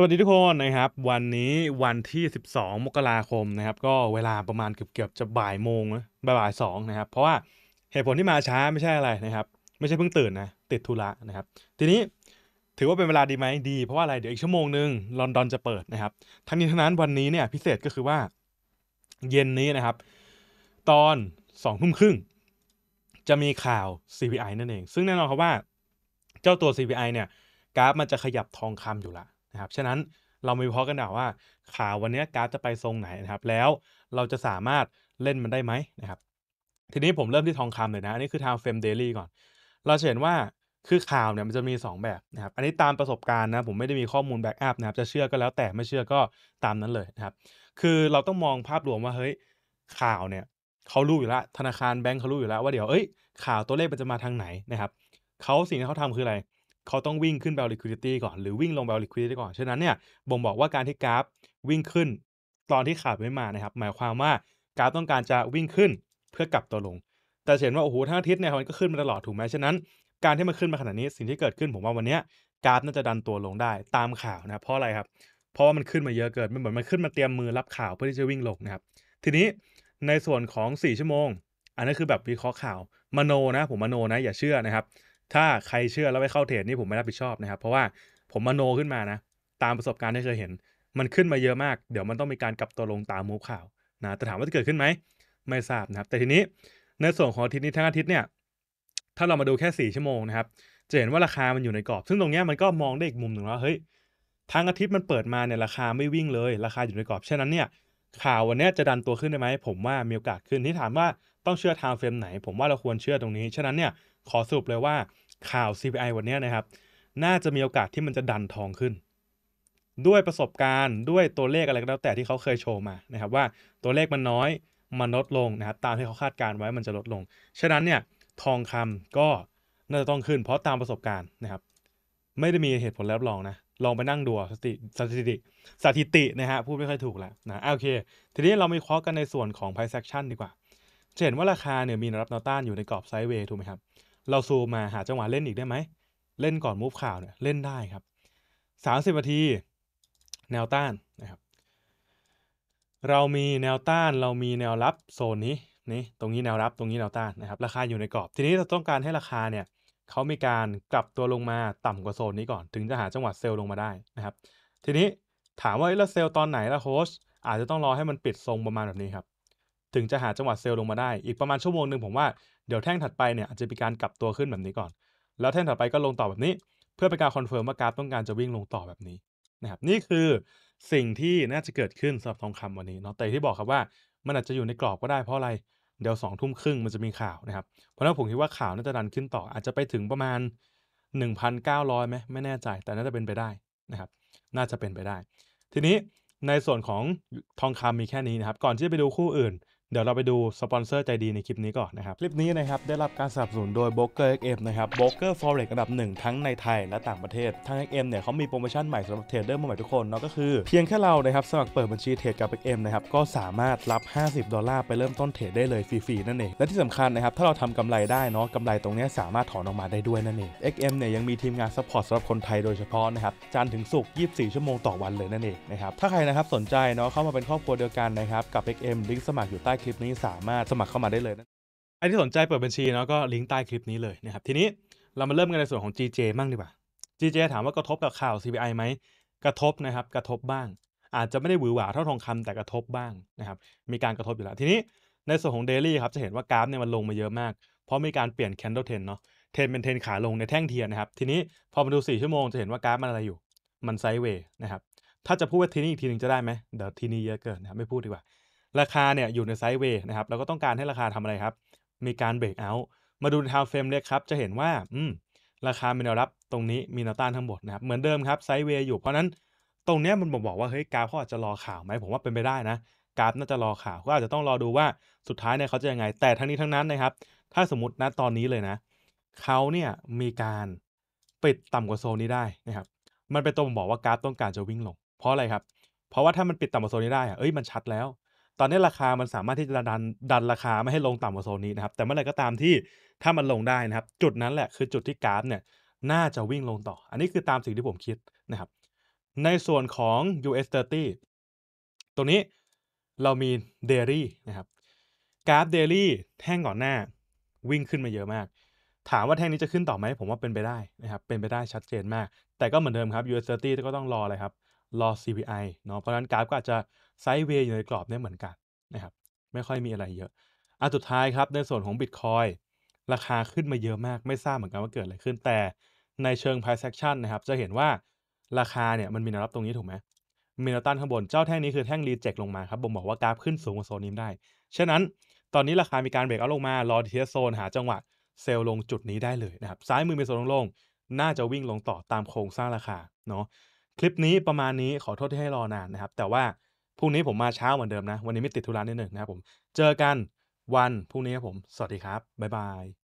สวัสดีทุกคนนะครับ วันนี้วันที่12มกราคมนะครับก็เวลาประมาณเกือบเกือบจะบ่ายโมงนะบ่ายสองนะครับ เพราะว่าเหตุผลที่มาช้าไม่ใช่อะไรนะครับ ไม่ใช่เพิ่งตื่นนะติดธุระนะครับ ทีนี้ถือว่าเป็นเวลาดีไหมดีเพราะว่าอะไรเดี๋ยวอีกชั่วโมงหนึ่งลอนดอน จะเปิดนะครับ ทั้งนี้ทั้งนั้นวันนี้เนี่ย พิเศษก็คือว่าเย็นนี้นะครับ ตอนสองทุ่มครึ่งจะมีข่าว CPI นั่นเอง ซึ่งแน่นอนครับว่าเจ้าตัว CPI เนี่ยกราฟมันจะขยับทองคำอยู่ละนะครับฉะนั้นเรามีพอกันหนาว่าข่าววันนี้กราฟจะไปทรงไหนนะครับแล้วเราจะสามารถเล่นมันได้ไหมนะครับทีนี้ผมเริ่มที่ทองคำเลยนะอันนี้คือทางเฟมเดลี a i ก่อน เราเห็นว่าคือข่าวเนี่ยมันจะมี 2 แบบนะครับอันนี้ตามประสบการณ์นะผมไม่ได้มีข้อมูลแบ็กอัพนะครับจะเชื่อก็แล้วแต่ไม่เชื่อก็ตามนั้นเลยนะครับคือเราต้องมองภาพรวมว่าเฮ้ยข่าวเนี่ยเขารู้อยู่แล้วธนาคารแบงค์เขารู้อยู่แล้วว่าเดี๋ยวเอ้ยข่าวตัวเลขมันจะมาทางไหนนะครับเขาสิ่งที่เขาทำคืออะไรเขาต้องวิ่งขึ้นแบลลิควิดิตี้ก่อนหรือวิ่งลงแบลลิควิดิตี้ก่อนฉะนั้นเนี่ยบ่งบอกว่าการที่กราฟวิ่งขึ้น ตอนที่ขาดไม่มานะครับ หมายความว่ากราฟต้องการจะวิ่งขึ้นเพื่อกลับตัวลง แต่เห็นว่าโอ้โหทั้งอาทิตย์เนี่ยมันก็ขึ้นมาตลอดถูกไหมฉะนั้นการที่มันขึ้นมาขนาดนี้ สิ่งที่เกิดขึ้น ผมว่าวันนี้กราฟน่าจะดันตัวลงได้ตามข่าวนะเพราะอะไรครับเพราะว่ามันขึ้นมาเยอะเกิไมันเหมือนมันขึ้นมาเตรียมมือรับข่าวเพื่อที่จะวิ่งลงนะครับทีนี้ในส่วนของ4ชั่วโมง อันนี้คือแบบวิเคราะห์ข่าวมโนนะผมมโน นะอย่าเชื่อนะครับถ้าใครเชื่อแล้วไปเข้าเทรดนี่ผมไม่รับผิดชอบนะครับเพราะว่าผมมโนขึ้นมานะตามประสบการณ์ที่เคยเห็น มันขึ้นมาเยอะมากเดี๋ยวมันต้องมีการกลับตัวลงตามมูฟข่าวนะแต่ถามว่าจะเกิดขึ้นไหมไม่ทราบนะครับแต่ทีนี้ในส่วนของอาทิตย์นี้ทั้งอาทิตย์เนี่ยถ้าเรามาดูแค่4ชั่วโมงนะครับจะเห็นว่าราคามันอยู่ในกรอบ ซึ่งตรงนี้มันก็มองได้อีกมุมหนึ่งว่าเฮ้ยทั้งอาทิตย์มันเปิดมาเนี่ยราคาไม่วิ่งเลย ราคาอยู่ในกรอบฉะนั้นเนี่ย ข่าววันนี้จะดันตัวขึ้นได้ไหมผมว่ามีโอกาสขึ้นที่ถามว่าต้องเชื่อไทม์เฟรมไหน ผมว่าเราควรเชื่อตรงนี้ ฉะนั้นเนี่ยขอสรุปเลยว่าข่าว CPI วันนี้นะครับน่าจะมีโอกาสที่มันจะดันทองขึ้น ด้วยประสบการณ์ด้วยตัวเลขอะไรก็แล้ว แต่ที่เขาเคยโชว์มานะครับว่าตัวเลขมันน้อยมันลดลงนะครับตามที่เขาคาดการไว้มันจะลดลง ฉะนั้นเนี่ยทองคำก็น่าจะต้องขึ้น เพราะตามประสบการณ์นะครับไม่ได้มีเหตุผลรับรองนะลองไปนั่งดูสติสถิติสถิตินะฮะพูดไม่ค่อย ถูกแล้วนะโอเค ทีนี้เรามีคอกันในส่วนของ price action ดีกว่าจะเห็นว่าราคาเนี่ยมีแนวรับแนวต้านอยู่ในกรอบไซด์เวย์ถูกไหมครับ เราซูมมาหาจังหวะเล่นอีกได้ไหม เล่นก่อนมูฟข่าวเนี่ยเล่นได้ครับ 30 นาทีแนวต้านนะครับ เรามีแนวต้านเรามีแนวรับโซนนี้นี่ตรงนี้แนวรับตรงนี้แนวต้านนะครับราคาอยู่ในกรอบ ทีนี้เราต้องการให้ราคาเนี่ยเขามีการกลับตัวลงมาต่ำกว่าโซน นี้ก่อน ถึงจะหาจังหวะเซลล์ลงมาได้นะครับทีนี้ถามว่าลราเซลล์ตอนไหนล่ะโคชอาจจะต้องรอให้มันปิดทรงประมาณแบบนี้ครับถึงจะหาจังหวะเซลล์ลงมาได้ อีกประมาณชั่วโมงหนึ่งผมว่า เดี๋ยวแท่งถัดไปเนี่ยอาจจะมีการกลับตัวขึ้นแบบนี้ก่อน แล้วแท่งถัดไปก็ลงต่อแบบนี้เพื่อเป็นการคอนเฟิร์มว่ากราฟต้องการจะวิ่งลงต่อแบบนี้นะครับนี่คือสิ่งที่น่าจะเกิดขึ้นสำหรับทองคำวันนี้เนาะแต่ที่บอกครับว่ามันอาจจะอยู่ในกรอบก็ได้เพราะอะไรเดี๋ยวสองทุ่มครึ่งมันจะมีข่าวนะครับเพราะนั้นผมคิดว่าข่าวน่าจะดันขึ้นต่ออาจจะไปถึงประมาณ 1,900ไหมไม่แน่ใจ แต่น่าจะเป็นไปได้นะครับน่าจะเป็นไปได้ ทีนี้ในส่วนของทองคำมีแค่นี้นะครับก่อนที่จะไปดูคู่อื่นเดี๋ยวเราไปดู สปอนเซอร์ใจดีในคลิปนี้ก่อนนะครับ คลิปนี้นะครับ ได้รับการสนับสนุนโดย b o k e r XM นะครับโบรกเกอร์ฟอเร็กันดับหนึ่งทั้งในไทยและต่างประเทศทาง XM เนี่ยเขามีโปรโมชั่นใหม่สำหรับเทรดเดอร์มาใหม่ทุกคนเนาะก็คือ เพียงแค่เรานะครับ สมัครเปิดบัญชีเทรดกับ XM นะครับ ก็สามารถรับ 50 ดอลลาร์ไปเริ่มต้นเทรดได้เลยฟรีๆนั่นเองและที่สำคัญนะครับถ้าเราทำกำไรได้เนาะกำไรตรงนี้สามารถถอนออกมาได้ด้วยนั่นเอง XM เนี่ยยังมีทีมงานซัพพอร์ตสำหรับคนไทยโดยเฉพาะนะครับจันถึงสุก24 ชั่วโมงต่อวันเลยนั่นเองนะครับถ้าใครนะครับสนใจเนาะเข้ามาเป็นครอบครัวเดียวกันนะครับกับ XM ลิงก์สมัครอยู่ใคลิปนี้สามารถสมัครเข้ามาได้เลยนะใครที่สนใจเปิดบัญชีเนาะก็ลิงก์ใต้คลิปนี้เลยนะครับ ทีนี้เรามาเริ่มกันในส่วนของ GJ มั่งดีกว่า GJ ถามว่ากระทบกับข่าว CPI ไหม กระทบ นะครับ กระทบบ้าง อาจจะไม่ได้หวือหวาเท่าทองคำแต่กระทบบ้างนะครับ มีการกระทบอยู่แล้ว ทีนี้ในส่วนของเดลี่ครับจะเห็นว่ากราฟเนี่ยมันลงมาเยอะมาก เพราะมีการเปลี่ยนแคนเดิลเทนเนาะ เทนเป็นเทนขาลงในแท่งเทียนนะครับ ทีนี้พอมาดู 4 ชั่วโมงจะเห็นว่ากราฟมันอะไรอยู่ มันไซด์เวย์นะครับ ถ้าจะพูดว่าทีนี้อีกทีหนึ่งจะได้ไหมเดี๋ยวทีนี้เยอะเกินนะไม่พูดดีกว่าราคาเนี่ยอยู่ในไซด์เวย์นะครับเราก็ต้องการให้ราคาทำอะไรครับ มีการเบรกเอาท์มาดูทาวเฟรมเลยครับ จะเห็นว่า อืมราคามีแนวรับตรงนี้มีแนวต้านทั้งหมดนะครับเหมือนเดิมครับไซด์เวย์อยู่เพราะนั้นตรงเนี้ยมันบอกว่าเฮ้ยกราฟเขาอาจจะรอข่าวไหมผมว่าเป็นไปได้นะกราฟน่าจะรอข่าวก็อาจจะต้องรอดูว่าสุดท้ายเนี่ยเขาจะยังไง แต่ทั้งนี้ทั้งนั้นนะครับถ้าสมมตินะตอนนี้เลยนะเขาเนี่ยมีการปิดต่ำกว่าโซนนี้ได้นะครับ มันเป็นตัวบบอกว่ากราฟต้องการจะวิ่งลงเพราะอะไรครับ เพราะว่าถ้ามันปิดต่ำกว่าโซนนี้ได้เอ้ยมันชัดแล้วตอนนี้ราคามันสามารถที่จะดันดันราคาไม่ให้ลงต่ำกว่าโซนนี้นะครับ แต่เมื่อไรก็ตามที่ถ้ามันลงได้นะครับ จุดนั้นแหละคือจุดที่กราฟเนี่ยน่าจะวิ่งลงต่อ อันนี้คือตามสิ่งที่ผมคิดนะครับ ในส่วนของ US 30ตัวนี้เรามี Daily นะครับกราฟ Daily แท่งก่อนหน้า วิ่งขึ้นมาเยอะมาก ถามว่าแท่งนี้จะขึ้นต่อไหมผมว่าเป็นไปได้นะครับ เป็นไปได้ชัดเจนมาก แต่ก็เหมือนเดิมครับ US 30ก็ต้องรออะไรครับรอ CPI เนาะเพราะนั้นกราฟก็อาจจะไซด์เวย์อยู่ในกรอบเนี่ยเหมือนกันนะครับไม่ค่อยมีอะไรเยอะอันสุดท้ายครับ ในส่วนของ Bitcoin ราคาขึ้นมาเยอะมากไม่ทราบเหมือนกันว่าเกิดอะไรขึ้นแต่ในเชิง price action นะครับจะเห็นว่าราคาเนี่ยมันมีแนวรับตรงนี้ถูกไหมมีแนวต้านข้างบนเจ้าแท่งนี้คือแท่งรีเจ็คลงมาครับบ่งบอกว่ากราฟขึ้นสูงกว่าโซนนี้ได้ ฉะนั้นตอนนี้ราคามีการเบรกเอาลงมารอทีเทโซนหาจังหวะ เซลล์ลงจุดนี้ได้เลยนะครับซ้ายมือเป็นโซนลงๆน่าจะวิ่งลงต่อตามโครงสร้างราคาเนาะคลิปนี้ประมาณนี้ขอโทษที่ให้รอนานนะครับแต่ว่าพรุ่งนี้ผมมาเช้าเหมือนเดิมนะ วันนี้ไม่ติดธุระนิดหนึ่งนะครับผม เจอกันวันพรุ่งนี้ครับผม สวัสดีครับ บ๊ายบาย